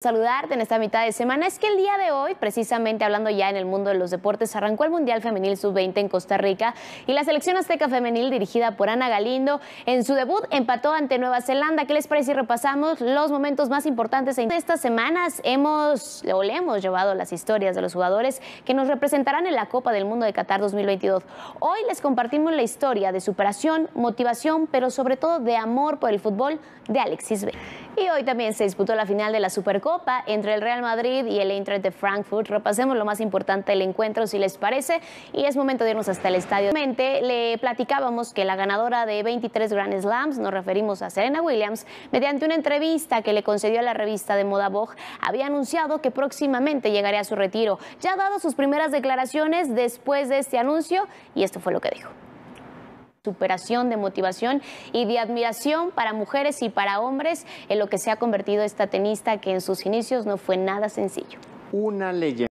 saludarte en esta mitad de semana es que el día de hoy, precisamente hablando ya en el mundo de los deportes, arrancó el Mundial Femenil Sub-20 en Costa Rica y la selección azteca femenil dirigida por Ana Galindo en su debut empató ante Nueva Zelanda. ¿Qué les parece si repasamos los momentos más importantes en estas semanas? Hemos o le hemos llevado las historias de los jugadores que nos representarán en la Copa del Mundo de Qatar 2022. Hoy les compartimos la historia de superación, motivación, pero sobre todo de amor por el fútbol de Alexis b y hoy también se disputó la final de la Supercopa entre el Real Madrid y el Eintracht de Frankfurt. Repasemos lo más importante del encuentro, si les parece, y es momento de irnos hasta el estadio. Le platicábamos que la ganadora de 23 Grand Slams, nos referimos a Serena Williams, mediante una entrevista que le concedió a la revista de moda Vogue, había anunciado que próximamente llegaría a su retiro. Ya ha dado sus primeras declaraciones después de este anuncio y esto fue lo que dijo superación, de motivación y de admiración para mujeres y para hombres en lo que se ha convertido esta tenista que en sus inicios no fue nada sencillo. Una leyenda.